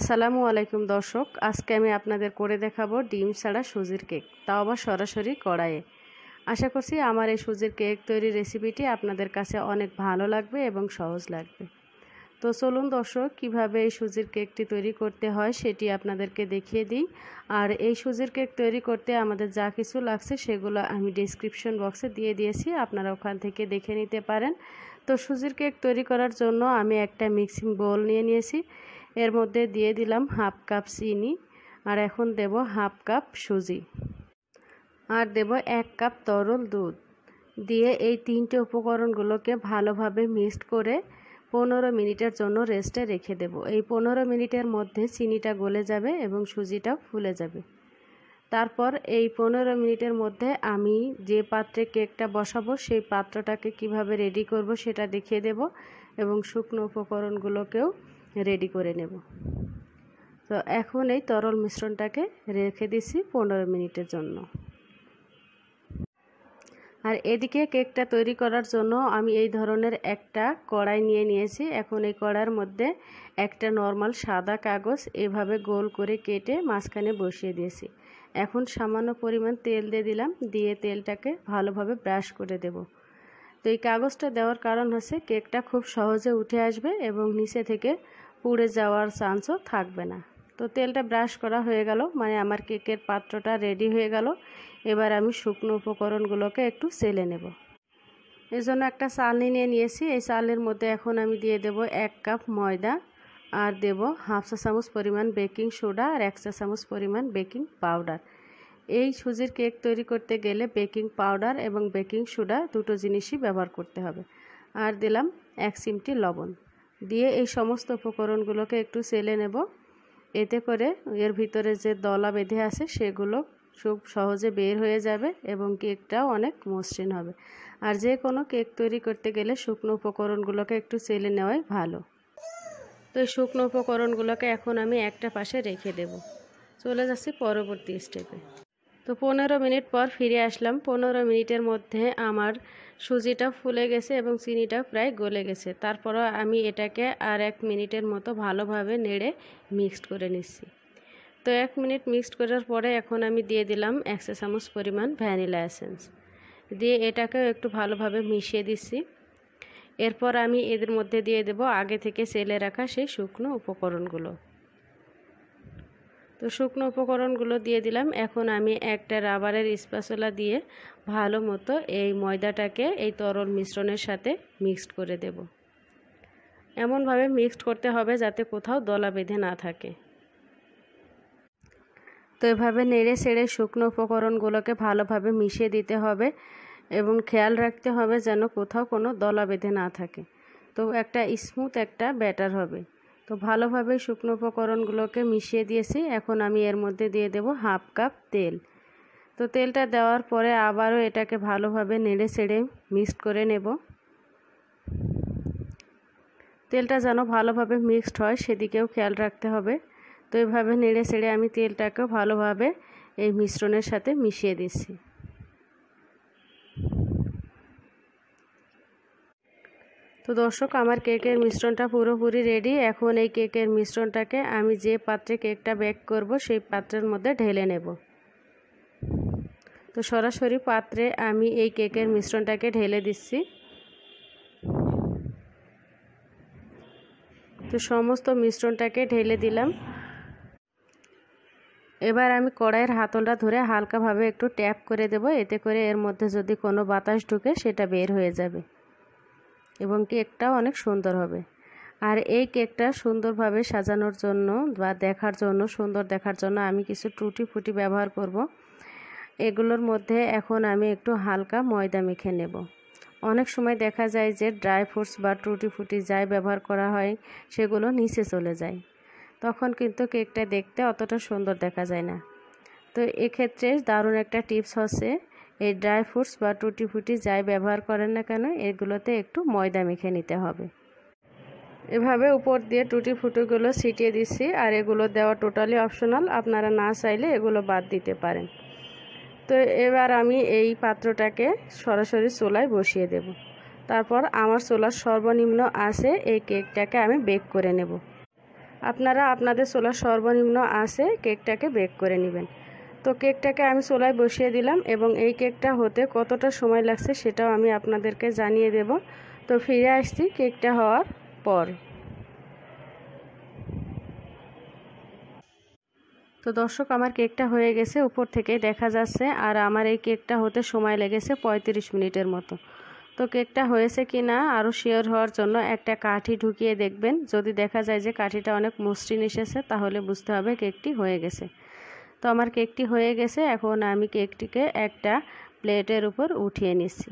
আসসালামু আলাইকুম দর্শক আজকে আমি আপনাদের করে দেখাবো ডিম ছাড়া সুজির কেক তাও আবার সরাসরি কড়াইয়ে আশা করছি আমার এই সুজির কেক তৈরির রেসিপিটি আপনাদের কাছে অনেক ভালো লাগবে এবং সহজ লাগবে তো চলুন দর্শক কিভাবে এই সুজির কেকটি তৈরি করতে হয় সেটি আপনাদেরকে দেখিয়ে দিই আর এই সুজির কেক তৈরি করতে আমাদের যা কিছু লাগছে সেগুলো আমি ডিসক্রিপশন বক্সে দিয়ে দিয়েছি আপনারা ওখান থেকে দেখে নিতে পারেন তো সুজির কেক তৈরি করার জন্য আমি একটা মিক্সিং বোল নিয়ে নিয়েছি এর মধ্যে দিয়ে দিলাম হাফ কাপ চিনি আর এখন দেব হাফ কাপ সুজি আর দেব এক কাপ তরল দুধ দিয়ে এই তিনটে উপকরণগুলোকে ভালোভাবে মিক্সড করে পনেরো মিনিটের জন্য রেস্টে রেখে দেব এই পনেরো মিনিটের মধ্যে চিনিটা গলে যাবে এবং সুজিটাও ফুলে যাবে তারপর এই পনেরো মিনিটের মধ্যে আমি যে পাত্রে কেকটা বসাবো সেই পাত্রটাকে কিভাবে রেডি করব সেটা দেখিয়ে দেব এবং শুকনো উপকরণগুলোকেও রেডি করে নেব তো এখন এই তরল মিশ্রণটাকে রেখে দিছি পনেরো মিনিটের জন্য আর এদিকে কেকটা তৈরি করার জন্য আমি এই ধরনের একটা কড়াই নিয়ে নিয়েছি এখন এই কড়ার মধ্যে একটা নর্মাল সাদা কাগজ এভাবে গোল করে কেটে মাঝখানে বসিয়ে দিয়েছি এখন সামান্য পরিমাণ তেল দিয়ে দিলাম দিয়ে তেলটাকে ভালোভাবে ব্রাশ করে দেব তো এই কাগজটা দেওয়ার কারণ হচ্ছে কেকটা খুব সহজে উঠে আসবে এবং নিচে থেকে পুড়ে যাওয়ার চান্সও থাকবে না তো তেলটা ব্রাশ করা হয়ে গেল মানে আমার কেকের পাত্রটা রেডি হয়ে গেল এবার আমি শুকনো উপকরণগুলোকে একটু সেলে নেব জন্য একটা চালনি নিয়ে নিয়েছি এই চালনির মধ্যে এখন আমি দিয়ে দেব এক কাপ ময়দা আর দেব হাফ চা চামচ পরিমাণ বেকিং সোডা আর এক চা চামচ পরিমাণ বেকিং পাউডার এই সুজির কেক তৈরি করতে গেলে বেকিং পাউডার এবং বেকিং সোডা দুটো জিনিসই ব্যবহার করতে হবে আর দিলাম এক চিমটি লবণ দিয়ে এই সমস্ত উপকরণগুলোকে একটু সেলে নেব এতে করে এর ভিতরে যে দলা বেঁধে আছে সেগুলো খুব সহজে বের হয়ে যাবে এবং কেকটাও অনেক মসৃণ হবে আর যে কোনো কেক তৈরি করতে গেলে শুকনো উপকরণগুলোকে একটু সেলে নেওয়াই ভালো তো এই শুকনো উপকরণগুলোকে এখন আমি একটা পাশে রেখে দেব চলে যাচ্ছি পরবর্তী স্টেপে তো পনেরো মিনিট পর ফিরে আসলাম পনেরো মিনিটের মধ্যে আমার সুজিটা ফুলে গেছে এবং চিনিটা প্রায় গলে গেছে তারপরও আমি এটাকে আর এক মিনিটের মতো ভালোভাবে নেড়ে মিক্সড করে নিচ্ছি তো এক মিনিট মিক্সড করার পরে এখন আমি দিয়ে দিলাম একশো চামচ পরিমাণ ভ্যানিলা এসেন্স দিয়ে এটাকেও একটু ভালোভাবে মিশিয়ে দিচ্ছি এরপর আমি এদের মধ্যে দিয়ে দেব আগে থেকে সেলে রাখা সেই শুকনো উপকরণগুলো তো শুকনো উপকরণগুলো দিয়ে দিলাম এখন আমি একটা রাবারের স্পাসোলা দিয়ে ভালো মতো এই ময়দাটাকে এই তরল মিশ্রণের সাথে মিক্সড করে দেব এমনভাবে মিক্সড করতে হবে যাতে কোথাও দলা বেঁধে না থাকে তো এভাবে নেড়ে সেড়ে শুকনো উপকরণগুলোকে ভালোভাবে মিশিয়ে দিতে হবে এবং খেয়াল রাখতে হবে যেন কোথাও কোনো দলা বেঁধে না থাকে তো একটা স্মুথ একটা ব্যাটার হবে তো ভালোভাবে শুকনো উপকরণগুলোকে মিশিয়ে দিয়েছি এখন আমি এর মধ্যে দিয়ে দেব হাফ কাপ তেল তো তেলটা দেওয়ার পরে আবারও এটাকে ভালোভাবে নেড়ে ছেড়ে মিক্সড করে নেব তেলটা যেন ভালোভাবে মিক্সড হয় সেদিকেও খেয়াল রাখতে হবে তো এভাবে নেড়ে ছেড়ে আমি তেলটাকেও ভালোভাবে এই মিশ্রণের সাথে মিশিয়ে দিচ্ছি তো দর্শক আমার কেকের মিশ্রণটা পুরোপুরি রেডি এখন এই কেকের মিশ্রণটাকে আমি যে পাত্রে কেকটা ব্যাক করব সেই পাত্রের মধ্যে ঢেলে নেব তো সরাসরি পাত্রে আমি এই কেকের মিশ্রণটাকে ঢেলে দিচ্ছি তো সমস্ত মিশ্রণটাকে ঢেলে দিলাম এবার আমি কড়াইয়ের হাতলটা ধরে হালকাভাবে একটু ট্যাপ করে দেব এতে করে এর মধ্যে যদি কোনো বাতাস ঢুকে সেটা বের হয়ে যাবে এবং কেকটাও অনেক সুন্দর হবে আর এই কেকটা সুন্দরভাবে সাজানোর জন্য বা দেখার জন্য সুন্দর দেখার জন্য আমি কিছু টুটি ফুটি ব্যবহার করব। এগুলোর মধ্যে এখন আমি একটু হালকা ময়দা মেখে নেব অনেক সময় দেখা যায় যে ড্রাই ফ্রুটস বা টুটি ফুটি যাই ব্যবহার করা হয় সেগুলো নিচে চলে যায় তখন কিন্তু কেকটা দেখতে অতটা সুন্দর দেখা যায় না তো এক্ষেত্রে দারুণ একটা টিপস হচ্ছে এই ড্রাই ফ্রুটস বা টুটি ফুটি যাই ব্যবহার করেন না কেন এগুলোতে একটু ময়দা মেখে নিতে হবে এভাবে উপর দিয়ে টুটি ফুটুগুলো ছিটিয়ে দিচ্ছি আর এগুলো দেওয়া টোটালি অপশনাল আপনারা না চাইলে এগুলো বাদ দিতে পারেন তো এবার আমি এই পাত্রটাকে সরাসরি চুলায় বসিয়ে দেব তারপর আমার চোলার সর্বনিম্ন আছে এই কেকটাকে আমি বেক করে নেব আপনারা আপনাদের চোলার সর্বনিম্ন আছে কেকটাকে বেক করে নেবেন তো কেকটাকে আমি চোলায় বসিয়ে দিলাম এবং এই কেকটা হতে কতটা সময় লাগছে সেটাও আমি আপনাদেরকে জানিয়ে দেব তো ফিরে আসছি কেকটা হওয়ার পর তো দর্শক আমার কেকটা হয়ে গেছে উপর থেকে দেখা যাচ্ছে আর আমার এই কেকটা হতে সময় লেগেছে ৩৫ মিনিটের মতো তো কেকটা হয়েছে কি না আরও শিওর হওয়ার জন্য একটা কাঠি ঢুকিয়ে দেখবেন যদি দেখা যায় যে কাঠিটা অনেক মসৃণ এসেছে তাহলে বুঝতে হবে কেকটি হয়ে গেছে তো আমার কেকটি হয়ে গেছে এখন আমি কেকটিকে একটা প্লেটের উপর উঠিয়ে নিচ্ছি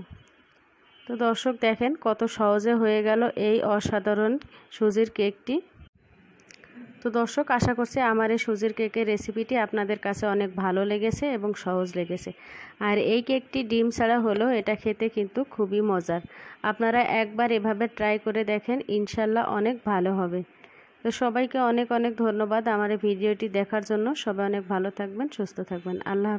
তো দর্শক দেখেন কত সহজে হয়ে গেল এই অসাধারণ সুজির কেকটি তো দর্শক আশা করছি আমার এই সুজির কেকের রেসিপিটি আপনাদের কাছে অনেক ভালো লেগেছে এবং সহজ লেগেছে আর এই কেকটি ডিম ছাড়া হলেও এটা খেতে কিন্তু খুবই মজার আপনারা একবার এভাবে ট্রাই করে দেখেন ইনশাল্লাহ অনেক ভালো হবে তো সবাইকে অনেক অনেক ধন্যবাদ আমার এই ভিডিওটি দেখার জন্য সবাই অনেক ভালো থাকবেন সুস্থ থাকবেন আল্লাহ